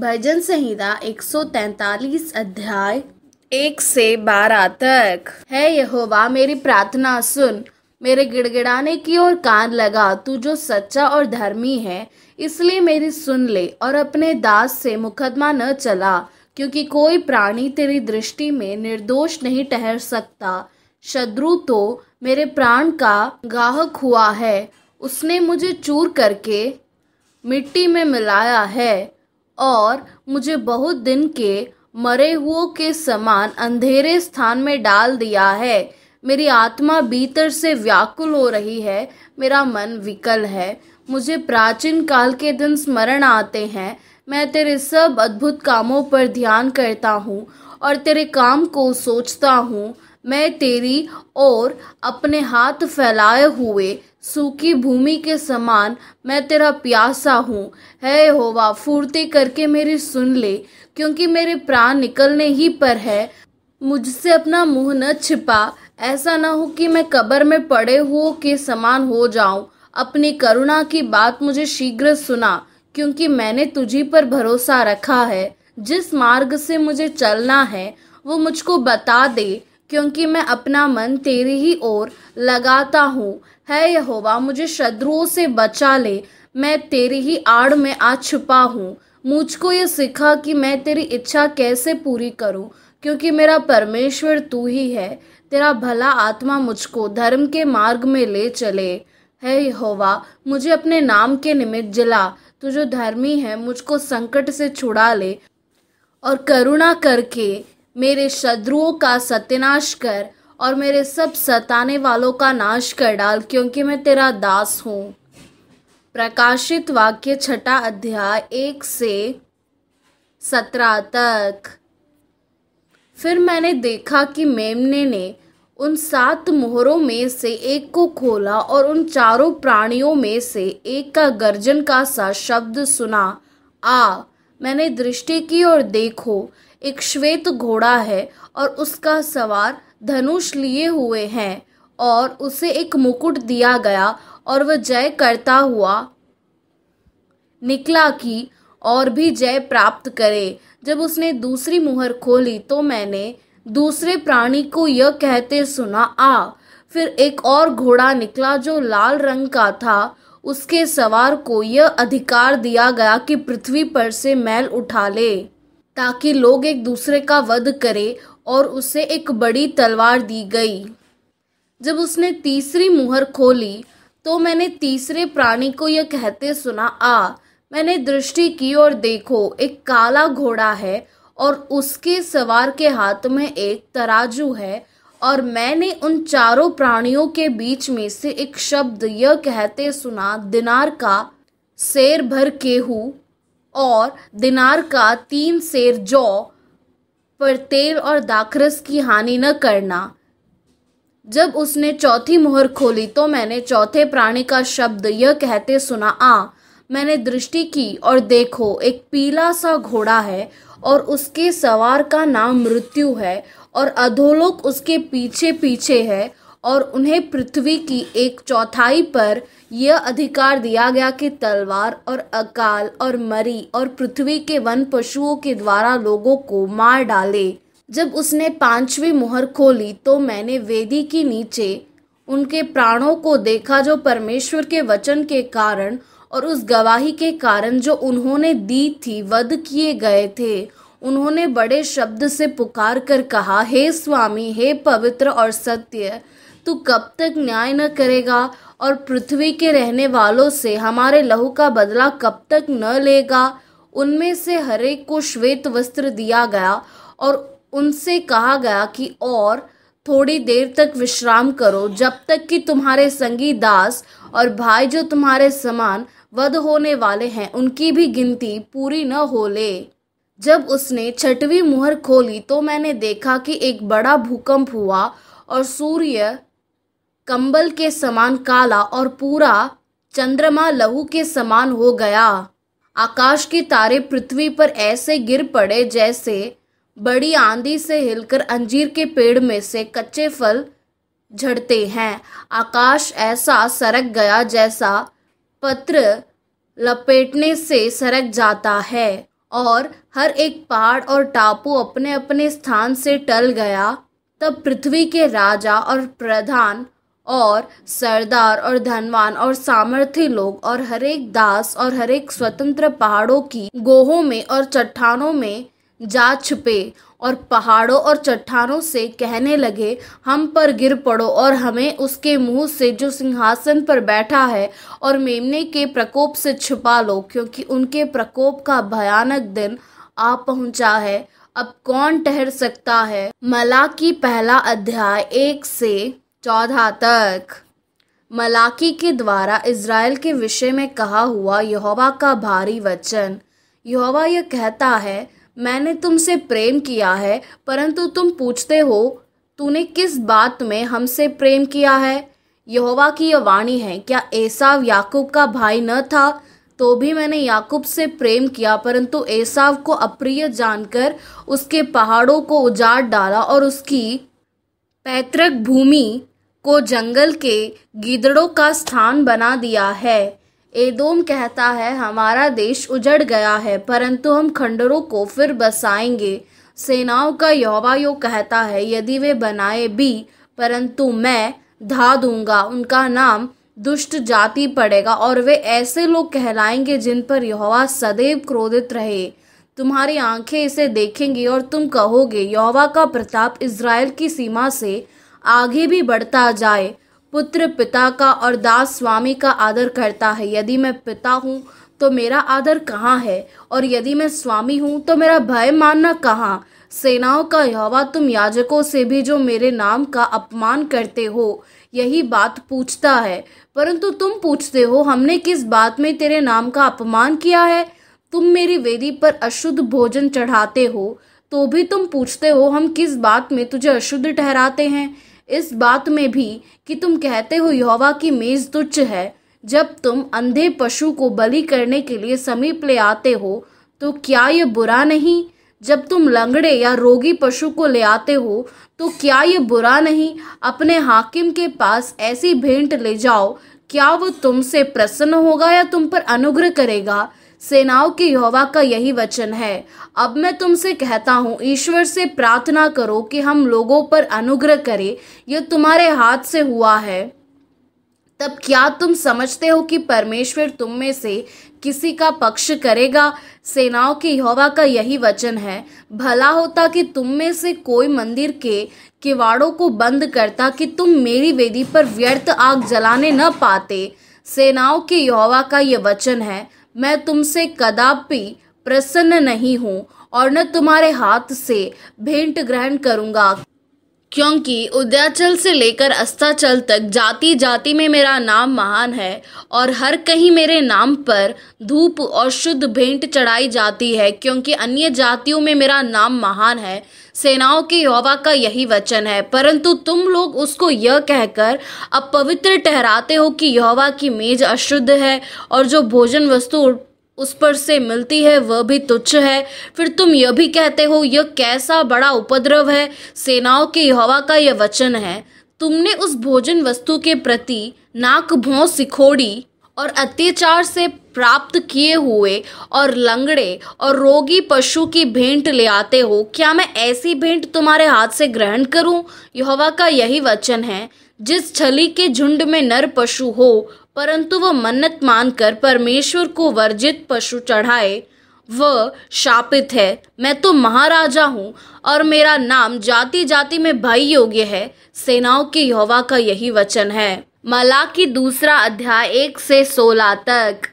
भजन संहिता 143 अध्याय एक से बारह तक है यहोवा मेरी प्रार्थना सुन मेरे गिड़गिड़ाने की ओर कान लगा तू जो सच्चा और धर्मी है इसलिए मेरी सुन ले और अपने दास से मुकदमा न चला क्योंकि कोई प्राणी तेरी दृष्टि में निर्दोष नहीं ठहर सकता शत्रु तो मेरे प्राण का गाहक हुआ है उसने मुझे चूर करके मिट्टी में मिलाया है और मुझे बहुत दिन के मरे हुओं के समान अंधेरे स्थान में डाल दिया है मेरी आत्मा भीतर से व्याकुल हो रही है मेरा मन विकल है मुझे प्राचीन काल के दिन स्मरण आते हैं मैं तेरे सब अद्भुत कामों पर ध्यान करता हूँ और तेरे काम को सोचता हूँ मैं तेरी और अपने हाथ फैलाए हुए सूखी भूमि के समान मैं तेरा प्यासा हूँ है होवा फूर्ती करके मेरी सुन ले क्योंकि मेरे प्राण निकलने ही पर है मुझसे अपना मुंह न छिपा ऐसा ना हो कि मैं कबर में पड़े हुओं के समान हो जाऊं अपनी करुणा की बात मुझे शीघ्र सुना क्योंकि मैंने तुझी पर भरोसा रखा है जिस मार्ग से मुझे चलना है वो मुझको बता दे क्योंकि मैं अपना मन तेरी ही ओर लगाता हूँ है यहोवा मुझे शत्रुओं से बचा ले मैं तेरी ही आड़ में आ छुपा हूँ मुझको ये सिखा कि मैं तेरी इच्छा कैसे पूरी करूँ क्योंकि मेरा परमेश्वर तू ही है तेरा भला आत्मा मुझको धर्म के मार्ग में ले चले है यहोवा मुझे अपने नाम के निमित्त जिला तू जो धर्मी है मुझको संकट से छुड़ा ले और करुणा करके मेरे शत्रुओं का सत्यनाश कर और मेरे सब सताने वालों का नाश कर डाल क्योंकि मैं तेरा दास हूँ प्रकाशित वाक्य छठा अध्याय एक से सत्रह तक फिर मैंने देखा कि मेमने ने उन सात मोहरों में से एक को खोला और उन चारों प्राणियों में से एक का गर्जन का सा शब्द सुना आ मैंने दृष्टि की और देखो एक श्वेत घोड़ा है और उसका सवार धनुष लिए हुए हैं और उसे एक मुकुट दिया गया और वह जय करता हुआ निकला कि और भी जय प्राप्त करे जब उसने दूसरी मुहर खोली तो मैंने दूसरे प्राणी को यह कहते सुना आ फिर एक और घोड़ा निकला जो लाल रंग का था उसके सवार को यह अधिकार दिया गया कि पृथ्वी पर से मैल उठा ले ताकि लोग एक दूसरे का वध करें और उसे एक बड़ी तलवार दी गई जब उसने तीसरी मुहर खोली तो मैंने तीसरे प्राणी को यह कहते सुना आ मैंने दृष्टि की और देखो एक काला घोड़ा है और उसके सवार के हाथ में एक तराजू है और मैंने उन चारों प्राणियों के बीच में से एक शब्द यह कहते सुना दिनार का शेर भर केहू और दिनार का तीन शेर जौ पर तेल और दाखरस की हानि न करना जब उसने चौथी मोहर खोली तो मैंने चौथे प्राणी का शब्द यह कहते सुना आ मैंने दृष्टि की और देखो एक पीला सा घोड़ा है और उसके सवार का नाम मृत्यु है और अधोलोक उसके पीछे पीछे है और उन्हें पृथ्वी की एक चौथाई पर यह अधिकार दिया गया कि तलवार और अकाल और मरी और पृथ्वी के वन पशुओं के द्वारा लोगों को मार डाले जब उसने पांचवी मुहर खोली तो मैंने वेदी के नीचे उनके प्राणों को देखा जो परमेश्वर के वचन के कारण और उस गवाही के कारण जो उन्होंने दी थी वध किए गए थे उन्होंने बड़े शब्द से पुकार कर कहा हे स्वामी हे पवित्र और सत्य तू कब तक न्याय न करेगा और पृथ्वी के रहने वालों से हमारे लहू का बदला कब तक न लेगा उनमें से हरेक को श्वेत वस्त्र दिया गया और उनसे कहा गया कि और थोड़ी देर तक विश्राम करो जब तक कि तुम्हारे संगी दास और भाई जो तुम्हारे समान वध होने वाले हैं उनकी भी गिनती पूरी न हो ले जब उसने छठवीं मुहर खोली तो मैंने देखा कि एक बड़ा भूकंप हुआ और सूर्य कंबल के समान काला और पूरा चंद्रमा लहू के समान हो गया आकाश के तारे पृथ्वी पर ऐसे गिर पड़े जैसे बड़ी आंधी से हिलकर अंजीर के पेड़ में से कच्चे फल झड़ते हैं आकाश ऐसा सरक गया जैसा पत्र लपेटने से सरक जाता है और हर एक पहाड़ और टापू अपने अपने स्थान से टल गया तब पृथ्वी के राजा और प्रधान और सरदार और धनवान और सामर्थ्य लोग और हरेक दास और हरेक स्वतंत्र पहाड़ों की गोहों में और चट्टानों में जा छुपे और पहाड़ों और चट्टानों से कहने लगे हम पर गिर पड़ो और हमें उसके मुंह से जो सिंहासन पर बैठा है और मेमने के प्रकोप से छुपा लो क्योंकि उनके प्रकोप का भयानक दिन आ पहुंचा है अब कौन ठहर सकता है मलाकी पहला अध्याय एक से चौदह तक मलाकी के द्वारा इज़राइल के विषय में कहा हुआ यहोवा का भारी वचन यहोवा यह कहता है मैंने तुमसे प्रेम किया है परंतु तुम पूछते हो तूने किस बात में हमसे प्रेम किया है यहोवा की यह वाणी है क्या एसाव याकूब का भाई न था तो भी मैंने याकूब से प्रेम किया परंतु एसाव को अप्रिय जानकर उसके पहाड़ों को उजाड़ डाला और उसकी पैतृक भूमि को जंगल के गिदड़ों का स्थान बना दिया है एदोम कहता है हमारा देश उजड़ गया है परंतु हम खंडरों को फिर बसाएंगे सेनाओं का यौवा यो कहता है यदि वे बनाए भी परंतु मैं धा दूंगा उनका नाम दुष्ट जाति पड़ेगा और वे ऐसे लोग कहलाएंगे जिन पर यहोवा सदैव क्रोधित रहे तुम्हारी आंखें इसे देखेंगी और तुम कहोगे यहोवा का प्रताप इज़राइल की सीमा से आगे भी बढ़ता जाए पुत्र पिता का और दास स्वामी का आदर करता है यदि मैं पिता हूँ तो मेरा आदर कहाँ है और यदि मैं स्वामी हूँ तो मेरा भय मानना कहाँ सेनाओं का यहवा तुम याजकों से भी जो मेरे नाम का अपमान करते हो यही बात पूछता है परंतु तुम पूछते हो हमने किस बात में तेरे नाम का अपमान किया है तुम मेरी वेदी पर अशुद्ध भोजन चढ़ाते हो तो भी तुम पूछते हो हम किस बात में तुझे अशुद्ध ठहराते हैं इस बात में भी कि तुम कहते हो यहोवा की मेज तुच्छ है जब तुम अंधे पशु को बलि करने के लिए समीप ले आते हो तो क्या ये बुरा नहीं जब तुम लंगड़े या रोगी पशु को ले आते हो तो क्या ये बुरा नहीं अपने हाकिम के पास ऐसी भेंट ले जाओ क्या वो तुमसे प्रसन्न होगा या तुम पर अनुग्रह करेगा सेनाओं के यहोवा का यही वचन है अब मैं तुमसे कहता हूँ ईश्वर से प्रार्थना करो कि हम लोगों पर अनुग्रह करें यह तुम्हारे हाथ से हुआ है तब क्या तुम समझते हो कि परमेश्वर तुम में से किसी का पक्ष करेगा सेनाओं के यहोवा का यही वचन है भला होता कि तुम में से कोई मंदिर के किवाड़ों को बंद करता कि तुम मेरी वेदी पर व्यर्थ आग जलाने न पाते सेनाओं के यहोवा का यह वचन है मैं तुमसे कदापि प्रसन्न नहीं हूँ और न तुम्हारे हाथ से भेंट ग्रहण करूँगा क्योंकि उदयाचल से लेकर अस्ताचल तक जाति जाति में मेरा नाम महान है और हर कहीं मेरे नाम पर धूप और शुद्ध भेंट चढ़ाई जाती है क्योंकि अन्य जातियों में मेरा नाम महान है सेनाओं के यहोवा का यही वचन है परंतु तुम लोग उसको यह कहकर अपवित्र ठहराते हो कि यहोवा की मेज अशुद्ध है और जो भोजन वस्तु उस पर से मिलती है वह भी तुच्छ है फिर तुम यह भी कहते हो यह कैसा बड़ा उपद्रव है सेनाओं के यहोवा का यह वचन है तुमने उस भोजन वस्तु के प्रति नाक भों सिखोड़ी और अत्याचार से प्राप्त किए हुए और लंगड़े और रोगी पशु की भेंट ले आते हो क्या मैं ऐसी भेंट तुम्हारे हाथ से ग्रहण करूं? यहोवा का यही वचन है जिस छली के झुंड में नर पशु हो परंतु वह मन्नत मानकर परमेश्वर को वर्जित पशु चढ़ाए वह शापित है मैं तो महाराजा हूँ और मेरा नाम जाति जाति में भाई योग्य है सेनाओं के यहोवा का यही वचन है मलाकी दूसरा अध्याय एक से सोलह तक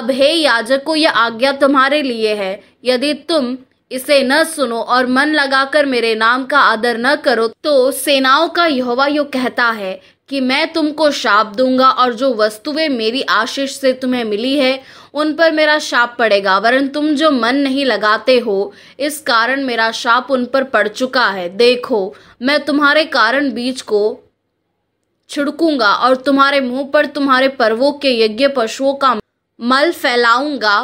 अब हे याजको यह आज्ञा तुम्हारे लिए है यदि तुम इसे न सुनो और मन लगाकर मेरे नाम का आदर न करो तो सेनाओं का यहोवा यो कहता है कि मैं तुमको शाप दूंगा और जो वस्तुएं मेरी आशीष से तुम्हें मिली है उन पर मेरा शाप पड़ेगा वरन तुम जो मन नहीं लगाते हो इस कारण मेरा शाप उन पर पड़ चुका है देखो मैं तुम्हारे कारण बीज को छिड़कूंगा और तुम्हारे मुंह पर तुम्हारे पर्वों के यज्ञ पशुओं का मल फैलाऊंगा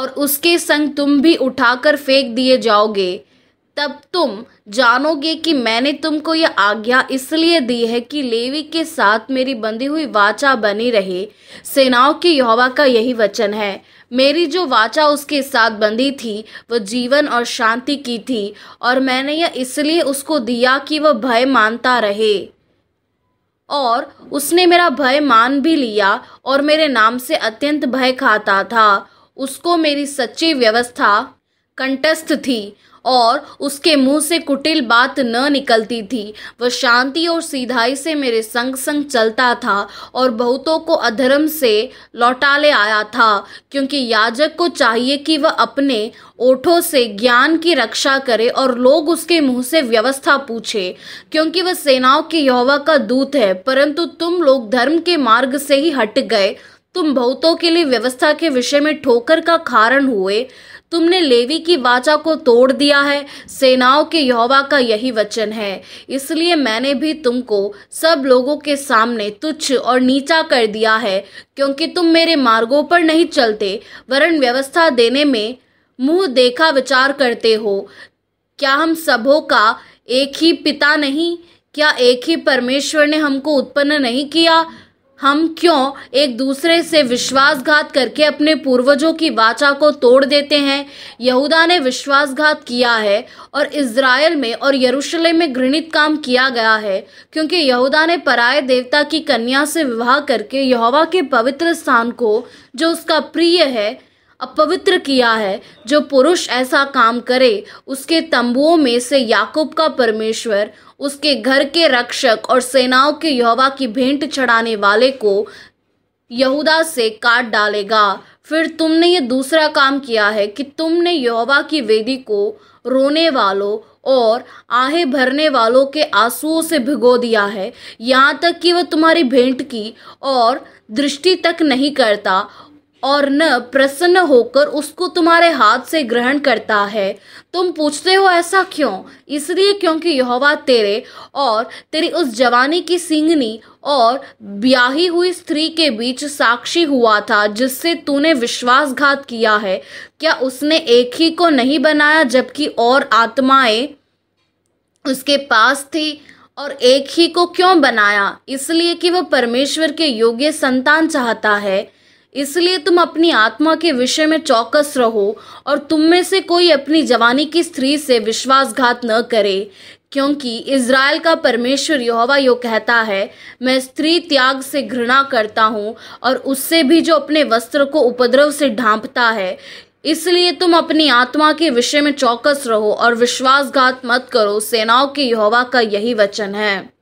और उसके संग तुम भी उठाकर फेंक दिए जाओगे तब तुम जानोगे कि मैंने तुमको यह आज्ञा इसलिए दी है कि लेवी के साथ मेरी बंधी हुई वाचा बनी रहे सेनाओं के यहोवा का यही वचन है मेरी जो वाचा उसके साथ बंधी थी वह जीवन और शांति की थी और मैंने यह इसलिए उसको दिया कि वह भय मानता रहे और उसने मेरा भय मान भी लिया और मेरे नाम से अत्यंत भय खाता था उसको मेरी सच्ची व्यवस्था कंटस्थ थी और उसके मुंह से कुटिल बात न निकलती थी वह शांति और सीधाई से मेरे संग संग चलता था और बहुतों को अधर्म से लौटा ले आया था क्योंकि याजक को चाहिए कि वह अपने ओठों से ज्ञान की रक्षा करे और लोग उसके मुंह से व्यवस्था पूछे क्योंकि वह सेनाओं के यहोवा का दूत है परंतु तुम लोग धर्म के मार्ग से ही हट गए तुम बहुतों के लिए व्यवस्था के विषय में ठोकर का कारण हुए तुमने लेवी की वाचा को तोड़ दिया है सेनाओं के यहोवा का यही वचन है इसलिए मैंने भी तुमको सब लोगों के सामने तुच्छ और नीचा कर दिया है क्योंकि तुम मेरे मार्गों पर नहीं चलते वरन व्यवस्था देने में मुंह देखा विचार करते हो क्या हम सबों का एक ही पिता नहीं क्या एक ही परमेश्वर ने हमको उत्पन्न नहीं किया हम क्यों एक दूसरे से विश्वासघात करके अपने पूर्वजों की वाचा को तोड़ देते हैं यहूदा ने विश्वासघात किया है और इसराइल में और यरूशलेम में घृणित काम किया गया है क्योंकि यहूदा ने पराय देवता की कन्या से विवाह करके यहोवा के पवित्र स्थान को जो उसका प्रिय है अपवित्र किया है जो पुरुष ऐसा काम करे उसके तंबुओं में से याकूब का परमेश्वर उसके घर के रक्षक और सेनाओं के यहोवा की भेंट चढ़ाने वाले को यहूदा से काट डालेगा फिर तुमने ये दूसरा काम किया है कि तुमने यहोवा की वेदी को रोने वालों और आहे भरने वालों के आंसुओं से भिगो दिया है यहाँ तक कि वह तुम्हारी भेंट की और दृष्टि तक नहीं करता और न प्रसन्न होकर उसको तुम्हारे हाथ से ग्रहण करता है तुम पूछते हो ऐसा क्यों इसलिए क्योंकि यहोवा तेरे और तेरी उस जवानी की सिंगनी और ब्याही हुई स्त्री के बीच साक्षी हुआ था जिससे तूने विश्वासघात किया है क्या उसने एक ही को नहीं बनाया जबकि और आत्माएं उसके पास थी और एक ही को क्यों बनाया इसलिए कि वह परमेश्वर के योग्य संतान चाहता है इसलिए तुम अपनी आत्मा के विषय में चौकस रहो और तुम में से कोई अपनी जवानी की स्त्री से विश्वासघात न करे क्योंकि इज़राइल का परमेश्वर यहोवा यो कहता है मैं स्त्री त्याग से घृणा करता हूँ और उससे भी जो अपने वस्त्र को उपद्रव से ढांपता है इसलिए तुम अपनी आत्मा के विषय में चौकस रहो और विश्वासघात मत करो सेनाओं के यहोवा का यही वचन है